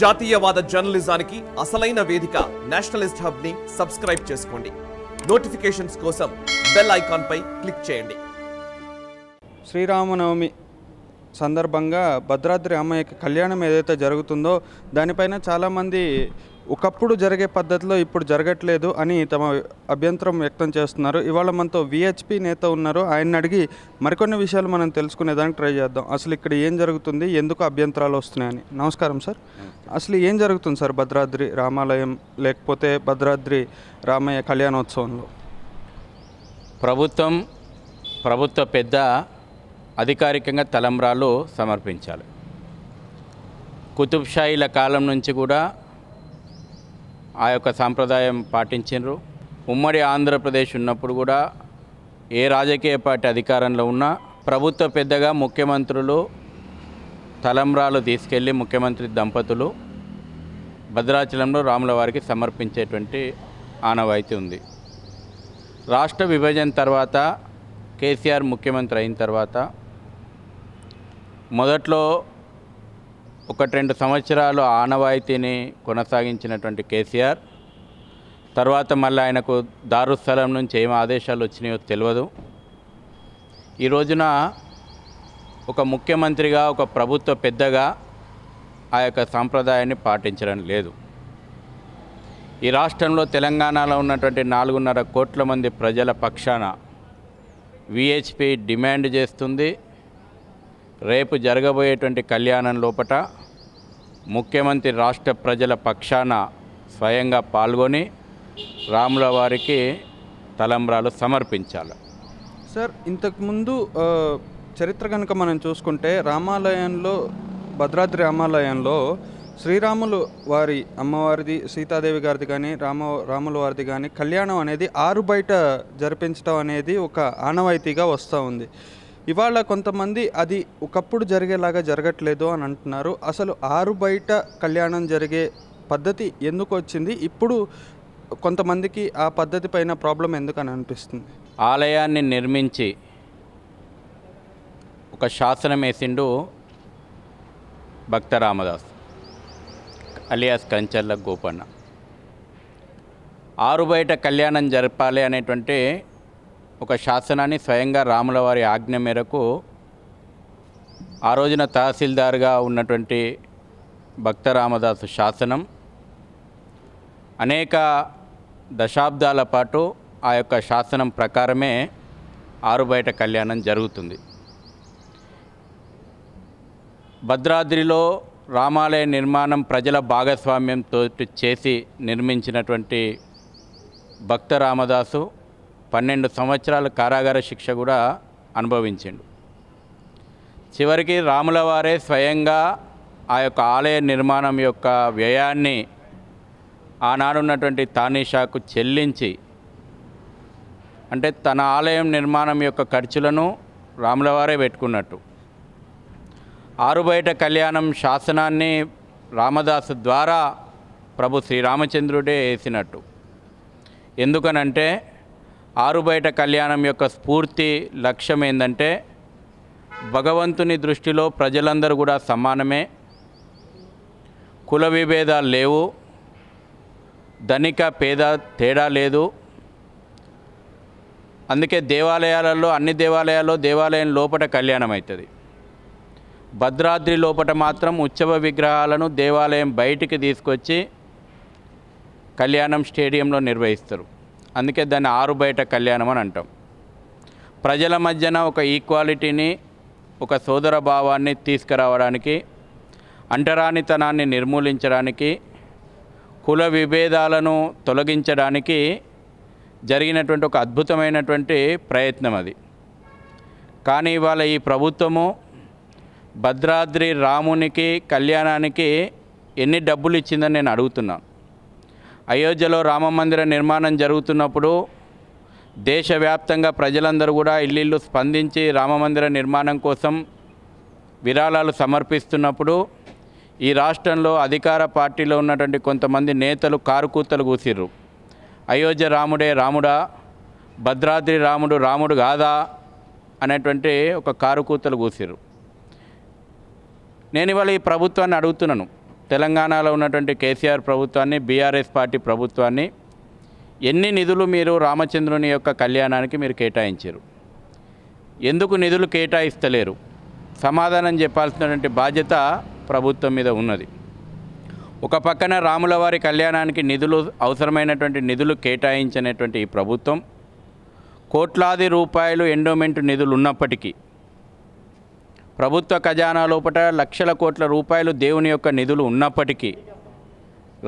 జాతీయవాద జర్నలిజానికి అసలైన వేదిక నేషనలిస్ట్ హబ్ ని సబ్స్క్రైబ్ చేసుకోండి నోటిఫికేషన్స్ కోసం బెల్ ఐకాన్ పై క్లిక్ చేయండి శ్రీరామనవమి సందర్భంగా భద్రాద్రి అమ్మాయికి కళ్యాణం ఏదైతే జరుగుతుందో దానిపైన చాలామంది ఒకప్పుడు జరిగే పద్ధతిలో ఇప్పుడు జరగట్లేదు అని తమ అభ్యంతరం వ్యక్తం చేస్తున్నారు ఇవాళ మనతో విహెచ్పి నేత ఉన్నారు ఆయన అడిగి మరికొన్ని విషయాలు మనం తెలుసుకునేదానికి ట్రై చేద్దాం అసలు ఇక్కడ ఏం జరుగుతుంది ఎందుకు అభ్యంతరాలు వస్తున్నాయని నమస్కారం సార్ అసలు ఏం జరుగుతుంది సార్ భద్రాద్రి రామాలయం లేకపోతే భద్రాద్రి రామయ్య కళ్యాణోత్సవంలో ప్రభుత్వం ప్రభుత్వ పెద్ద అధికారికంగా తలంబ్రాలు సమర్పించాలి కుతుబ్షాయిల కాలం నుంచి కూడా ఆ యొక్క సాంప్రదాయం పాటించరు ఉమ్మడి ఆంధ్రప్రదేశ్ ఉన్నప్పుడు కూడా ఏ రాజకీయ పార్టీ అధికారంలో ఉన్నా ప్రభుత్వ పెద్దగా ముఖ్యమంత్రులు తలంబ్రాలు తీసుకెళ్ళి ముఖ్యమంత్రి దంపతులు భద్రాచలంలో రాముల వారికి సమర్పించేటువంటి ఆనవాయితీ ఉంది రాష్ట్ర విభజన తర్వాత కేసీఆర్ ముఖ్యమంత్రి అయిన తర్వాత మొదట్లో ఒకటి రెండు సంవత్సరాలు ఆనవాయితీని కొనసాగించినటువంటి కేసీఆర్ తర్వాత మళ్ళీ ఆయనకు దారుస్థలం నుంచి ఏం ఆదేశాలు వచ్చినాయో తెలియదు ఈ రోజున ఒక ముఖ్యమంత్రిగా ఒక ప్రభుత్వ పెద్దగా ఆ యొక్క సాంప్రదాయాన్ని పాటించడం లేదు ఈ రాష్ట్రంలో తెలంగాణలో ఉన్నటువంటి నాలుగున్నర కోట్ల మంది ప్రజల పక్షాన విహెచ్పి డిమాండ్ చేస్తుంది రేపు జరగబోయేటువంటి కళ్యాణం లోపల ముఖ్యమంత్రి రాష్ట్ర ప్రజల పక్షాన స్వయంగా పాల్గొని రాముల వారికి తలంబ్రాలు సమర్పించాలి సార్ ఇంతకుముందు చరిత్ర కనుక మనం చూసుకుంటే రామాలయంలో భద్రాద్రి రామాలయంలో శ్రీరాములు వారి అమ్మవారిది సీతాదేవి గారిది కానీ రామ రాముల వారిది కానీ కళ్యాణం అనేది ఆరు బయట జరిపించడం అనేది ఒక ఆనవాయితీగా వస్తూ ఉంది ఇవాళ కొంతమంది అది ఒకప్పుడు జరిగేలాగా జరగట్లేదు అని అంటున్నారు అసలు ఆరు బయట కళ్యాణం జరిగే పద్ధతి ఎందుకు వచ్చింది ఇప్పుడు కొంతమందికి ఆ పద్ధతి పైన ప్రాబ్లం ఎందుకు అని అనిపిస్తుంది ఆలయాన్ని నిర్మించి ఒక శాసనం వేసిండు భక్త రామదాస్ అలియాస్ కంచర్ల గోపన్న ఆరు బయట కళ్యాణం జరపాలి అనేటువంటి ఒక శాసనాన్ని స్వయంగా రాముల వారి ఆజ్ఞ మేరకు ఆ రోజున తహసీల్దార్గా ఉన్నటువంటి భక్త రామదాసు శాసనం అనేక దశాబ్దాల పాటు ఆ యొక్క శాసనం ప్రకారమే ఆరుబయట కళ్యాణం జరుగుతుంది భద్రాద్రిలో రామాలయ నిర్మాణం ప్రజల భాగస్వామ్యంతో చేసి నిర్మించినటువంటి భక్త రామదాసు పన్నెండు సంవత్సరాల కారాగార శిక్ష కూడా అనుభవించిండు చివరికి రాముల వారే స్వయంగా ఆ యొక్క ఆలయ నిర్మాణం యొక్క వ్యయాన్ని ఆనాడున్నటువంటి తానీషాకు చెల్లించి అంటే తన ఆలయం నిర్మాణం యొక్క ఖర్చులను రాములవారే పెట్టుకున్నట్టు ఆరుబయట కళ్యాణం శాసనాన్ని రామదాసు ద్వారా ప్రభు శ్రీరామచంద్రుడే వేసినట్టు ఎందుకనంటే ఆరు బయట కళ్యాణం యొక్క స్ఫూర్తి లక్ష్యం ఏంటంటే భగవంతుని దృష్టిలో ప్రజలందరూ కూడా సమానమే కుల విభేదాలు లేవు ధనిక పేద తేడా లేదు అందుకే దేవాలయాలలో అన్ని దేవాలయాల్లో దేవాలయం లోపల కళ్యాణం అవుతుంది భద్రాద్రి లోపల మాత్రం ఉత్సవ విగ్రహాలను దేవాలయం బయటికి తీసుకొచ్చి కళ్యాణం స్టేడియంలో నిర్వహిస్తారు అందుకే దాన్ని ఆరు బయట కళ్యాణం అని అంటాం ప్రజల మధ్యన ఒక ఈక్వాలిటీని ఒక సోదర భావాన్ని తీసుకురావడానికి అంటరానితనాన్ని నిర్మూలించడానికి కుల విభేదాలను తొలగించడానికి జరిగినటువంటి ఒక అద్భుతమైనటువంటి ప్రయత్నం అది కానీ ఇవాళ ఈ ప్రభుత్వము భద్రాద్రి రామునికి కళ్యాణానికి ఎన్ని డబ్బులు ఇచ్చిందని నేను అడుగుతున్నాను అయోధ్యలో రామ మందిర నిర్మాణం జరుగుతున్నప్పుడు దేశవ్యాప్తంగా ప్రజలందరూ కూడా ఇల్లు స్పందించి రామ మందిర నిర్మాణం కోసం విరాళాలు సమర్పిస్తున్నప్పుడు ఈ రాష్ట్రంలో అధికార పార్టీలో ఉన్నటువంటి కొంతమంది నేతలు కారుకూతలు కూసిర్రు అయోధ్య రాముడే రాముడా భద్రాద్రి రాముడు రాముడు కాదా అనేటువంటి ఒక కారుకూతలు కూసిర్రు నేను ఇవాళ ఈ ప్రభుత్వాన్ని అడుగుతున్నాను తెలంగాణలో ఉన్నటువంటి కేసీఆర్ ప్రభుత్వాన్ని బీఆర్ఎస్ పార్టీ ప్రభుత్వాన్ని ఎన్ని నిధులు మీరు రామచంద్రుని యొక్క కళ్యాణానికి మీరు కేటాయించారు ఎందుకు నిధులు కేటాయిస్తలేరు సమాధానం చెప్పాల్సినటువంటి బాధ్యత ప్రభుత్వం మీద ఉన్నది ఒక పక్కన రాములవారి కళ్యాణానికి నిధులు అవసరమైనటువంటి నిధులు కేటాయించినటువంటి ఈ ప్రభుత్వం కోట్లాది రూపాయలు ఎండోమెంట్ నిధులు ఉన్నప్పటికీ ప్రభుత్వ ఖజానా లోపల లక్షల కోట్ల రూపాయలు దేవుని యొక్క నిధులు ఉన్నప్పటికీ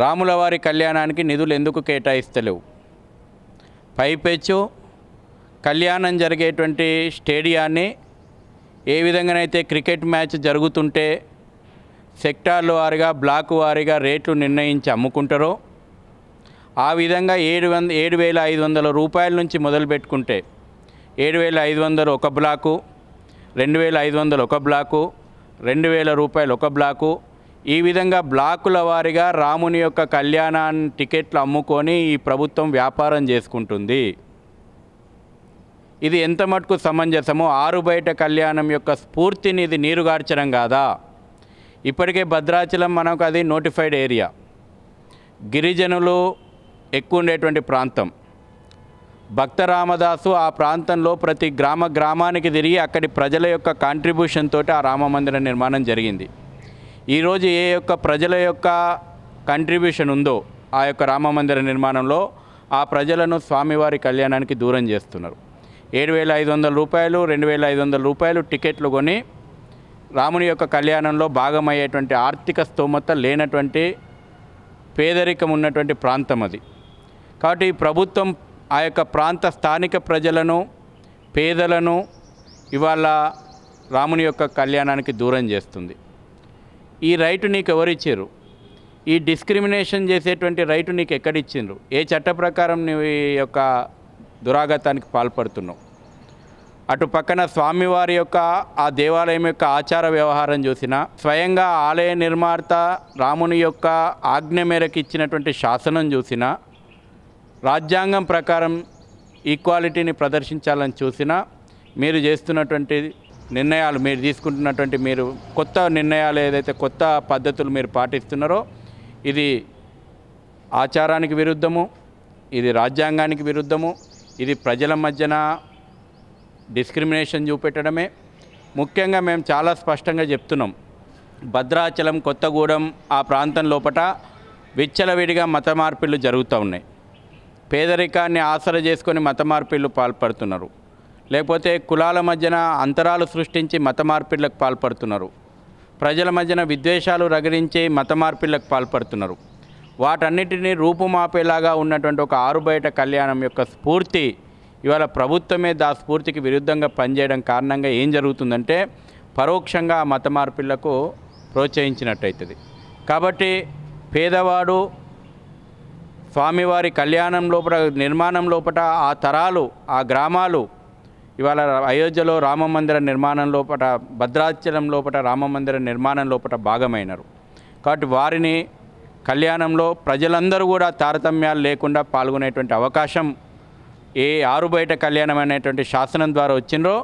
రాములవారి కళ్యాణానికి నిధులు ఎందుకు కేటాయిస్తలేవు పైపెచ్చు కళ్యాణం జరిగేటువంటి స్టేడియాన్ని ఏ విధంగానైతే క్రికెట్ మ్యాచ్ జరుగుతుంటే సెక్టార్ల వారిగా బ్లాక్ వారిగా రేట్లు నిర్ణయించి అమ్ముకుంటారో ఆ విధంగా ఏడు వంద ఏడు వేల ఐదు వందల రూపాయల నుంచి మొదలుపెట్టుకుంటే ఏడు వేల ఐదు వందలు ఒక బ్లాకు రెండు వేల ఐదు వందలు ఒక బ్లాకు రెండు వేల రూపాయలు ఒక బ్లాకు ఈ విధంగా బ్లాకుల వారిగా రాముని యొక్క కళ్యాణాన్ని టికెట్లు అమ్ముకొని ఈ ప్రభుత్వం వ్యాపారం చేసుకుంటుంది ఇది ఎంత మటుకు సమంజసము ఆరు బయట కళ్యాణం యొక్క స్ఫూర్తిని ఇది నీరుగార్చడం కాదా ఇప్పటికే భద్రాచలం మనకు అది నోటిఫైడ్ ఏరియా గిరిజనులు ఎక్కువ ఉండేటువంటి ప్రాంతం భక్త రామదాసు ఆ ప్రాంతంలో ప్రతి గ్రామ గ్రామానికి తిరిగి అక్కడి ప్రజల యొక్క కాంట్రిబ్యూషన్ తోటి ఆ రామ మందిర నిర్మాణం జరిగింది ఈరోజు ఏ యొక్క ప్రజల యొక్క కంట్రిబ్యూషన్ ఉందో ఆ యొక్క రామ మందిర నిర్మాణంలో ఆ ప్రజలను స్వామివారి కళ్యాణానికి దూరం చేస్తున్నారు ఏడు వేల ఐదు వందల రూపాయలు రెండు వేల ఐదు వందల రూపాయలు టికెట్లు కొని రాముని యొక్క కళ్యాణంలో భాగమయ్యేటువంటి ఆర్థిక స్తోమత లేనటువంటి పేదరికం ఉన్నటువంటి ప్రాంతం అది కాబట్టి ప్రభుత్వం ఆ యొక్క ప్రాంత స్థానిక ప్రజలను పేదలను ఇవాళ రాముని యొక్క కళ్యాణానికి దూరం చేస్తుంది ఈ రైటు నీకు ఎవరిచ్చారు ఈ డిస్క్రిమినేషన్ చేసేటువంటి రైటు నీకు ఎక్కడిచ్చిండ్రు ఏ చట్ట ప్రకారం నువ్వు ఈ యొక్క దురాగతానికి పాల్పడుతున్నావు అటు పక్కన స్వామివారి యొక్క ఆ దేవాలయం యొక్క ఆచార వ్యవహారం చూసినా స్వయంగా ఆలయ నిర్మాత రాముని యొక్క ఆజ్ఞ మేరకు ఇచ్చినటువంటి శాసనం చూసినా రాజ్యాంగం ప్రకారం ఈక్వాలిటీని ప్రదర్శించాలని చూసినా మీరు చేస్తున్నటువంటి నిర్ణయాలు మీరు తీసుకుంటున్నటువంటి మీరు కొత్త నిర్ణయాలు ఏదైతే కొత్త పద్ధతులు మీరు పాటిస్తున్నారో ఇది ఆచారానికి విరుద్ధము ఇది రాజ్యాంగానికి విరుద్ధము ఇది ప్రజల మధ్యన డిస్క్రిమినేషన్ చూపెట్టడమే ముఖ్యంగా మేము చాలా స్పష్టంగా చెప్తున్నాం భద్రాచలం కొత్తగూడెం ఆ ప్రాంతం లోపల విచ్చలవిడిగా మత మార్పిళ్ళు జరుగుతూ ఉన్నాయి పేదరికాన్ని ఆసర చేసుకొని మత మార్పిళ్ళు పాల్పడుతున్నారు లేకపోతే కులాల మధ్యన అంతరాలు సృష్టించి మత మార్పిళ్ళకు పాల్పడుతున్నారు ప్రజల మధ్యన విద్వేషాలు రగిలించి మత మార్పిళ్ళకు పాల్పడుతున్నారు వాటన్నిటినీ రూపుమాపేలాగా ఉన్నటువంటి ఒక ఆరుబయట కళ్యాణం యొక్క స్ఫూర్తి ఇవాళ ప్రభుత్వమే దా స్ఫూర్తికి విరుద్ధంగా పనిచేయడం కారణంగా ఏం జరుగుతుందంటే పరోక్షంగా మత మార్పిళ్లకు ప్రోత్సహించినట్టయితుంది కాబట్టి పేదవాడు స్వామివారి కళ్యాణం లోపల నిర్మాణం లోపల ఆ తరాలు ఆ గ్రామాలు ఇవాళ అయోధ్యలో రామ మందిర నిర్మాణం లోపల భద్రాచలం లోపల రామ మందిర నిర్మాణం లోపల భాగమైనరు కాబట్టి వారిని కళ్యాణంలో ప్రజలందరూ కూడా తారతమ్యాలు లేకుండా పాల్గొనేటువంటి అవకాశం ఏ ఆరు బయట కళ్యాణం అనేటువంటి శాసనం ద్వారా వచ్చినరో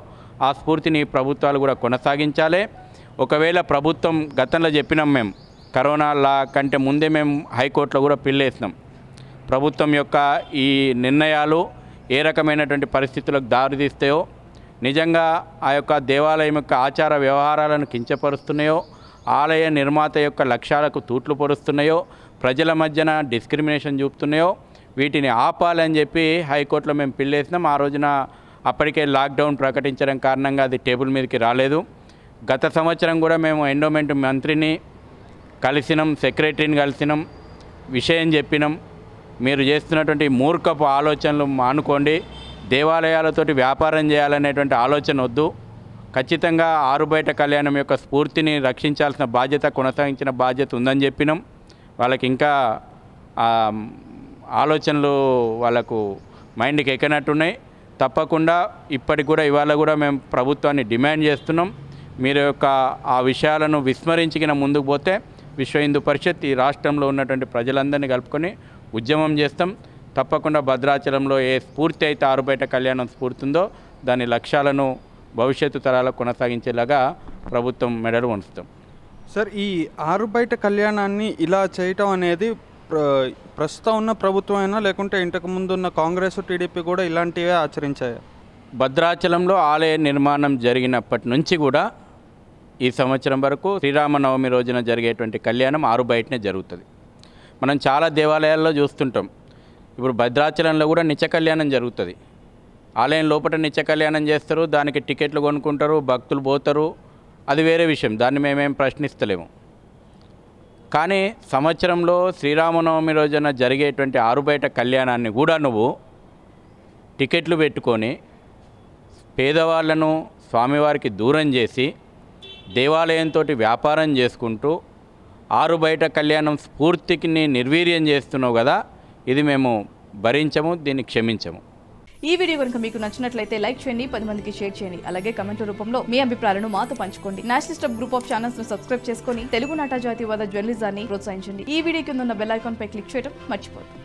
ఆ స్ఫూర్తిని ప్రభుత్వాలు కూడా కొనసాగించాలి ఒకవేళ ప్రభుత్వం గతంలో చెప్పినాం మేము కరోనా లా కంటే ముందే మేము హైకోర్టులో కూడా పిల్లేసినాం ప్రభుత్వం యొక్క ఈ నిర్ణయాలు ఏ రకమైనటువంటి పరిస్థితులకు దారితీస్తాయో నిజంగా ఆ యొక్క దేవాలయం యొక్క ఆచార వ్యవహారాలను కించపరుస్తున్నాయో ఆలయ నిర్మాత యొక్క లక్ష్యాలకు తూట్లు పొరుస్తున్నాయో ప్రజల మధ్యన డిస్క్రిమినేషన్ చూపుతున్నాయో వీటిని ఆపాలని చెప్పి హైకోర్టులో మేము పిల్లేసినాం ఆ రోజున అప్పటికే లాక్డౌన్ ప్రకటించడం కారణంగా అది టేబుల్ మీదకి రాలేదు గత సంవత్సరం కూడా మేము ఎండోమెంట్ మంత్రిని కలిసినాం సెక్రటరీని కలిసినాం విషయం చెప్పినాం మీరు చేస్తున్నటువంటి మూర్ఖపు ఆలోచనలు మానుకోండి దేవాలయాలతోటి వ్యాపారం చేయాలనేటువంటి ఆలోచన వద్దు ఖచ్చితంగా ఆరుబయట కళ్యాణం యొక్క స్ఫూర్తిని రక్షించాల్సిన బాధ్యత కొనసాగించిన బాధ్యత ఉందని చెప్పినాం వాళ్ళకి ఇంకా ఆలోచనలు వాళ్ళకు మైండ్కి ఎక్కినట్టున్నాయి తప్పకుండా ఇప్పటికి కూడా ఇవాళ కూడా మేము ప్రభుత్వాన్ని డిమాండ్ చేస్తున్నాం మీరు యొక్క ఆ విషయాలను విస్మరించిన ముందుకు పోతే విశ్వ హిందూ పరిషత్ ఈ రాష్ట్రంలో ఉన్నటువంటి ప్రజలందరినీ కలుపుకొని ఉద్యమం చేస్తాం తప్పకుండా భద్రాచలంలో ఏ స్ఫూర్తి అయితే ఆరుబయట కళ్యాణం స్ఫూర్తుందో దాని లక్ష్యాలను భవిష్యత్తు తరాలకు కొనసాగించేలాగా ప్రభుత్వం మెడలు వంచుతాం సార్ ఈ ఆరుబయట కళ్యాణాన్ని ఇలా చేయటం అనేది ప్రస్తుతం ఉన్న ప్రభుత్వం అయినా లేకుంటే ఇంతకు ముందు ఉన్న కాంగ్రెస్ టీడీపీ కూడా ఇలాంటివే ఆచరించాయి భద్రాచలంలో ఆలయ నిర్మాణం జరిగినప్పటి నుంచి కూడా ఈ సంవత్సరం వరకు శ్రీరామనవమి రోజున జరిగేటువంటి కళ్యాణం ఆరు బయటనే జరుగుతుంది మనం చాలా దేవాలయాల్లో చూస్తుంటాం ఇప్పుడు భద్రాచలంలో కూడా నిత్య కళ్యాణం జరుగుతుంది ఆలయం లోపల నిత్య కళ్యాణం చేస్తారు దానికి టికెట్లు కొనుక్కుంటారు భక్తులు పోతారు అది వేరే విషయం దాన్ని మేమేం ప్రశ్నిస్తలేము కానీ సంవత్సరంలో శ్రీరామనవమి రోజున జరిగేటువంటి ఆరుబయట కళ్యాణాన్ని కూడా నువ్వు టికెట్లు పెట్టుకొని పేదవాళ్లను స్వామివారికి దూరం చేసి దేవాలయంతో వ్యాపారం చేసుకుంటూ ఆరు బయట కళ్యాణం స్ఫూర్తికి నిర్వీర్యం చేస్తున్నావు కదా ఇది మేము భరించము దీన్ని క్షమించము ఈ వీడియో కనుక మీకు నచ్చినట్లయితే లైక్ చేయండి పది మందికి షేర్ చేయండి అలాగే కమెంట్ రూపంలో మీ అభిప్రాయాలను మాతో పంచుకోండి నేషనల్ గ్రూప్ ఆఫ్ ఛానల్స్ ను సబ్స్క్రైబ్ చేసుకుని తెలుగు నాటా జాతీయవాద జర్నలిజాన్ని ప్రోత్సహించండి ఈ వీడియో కింద ఉన్న బెల్ ఐకాన్ పై క్లిక్ చేయడం మర్చిపోతుంది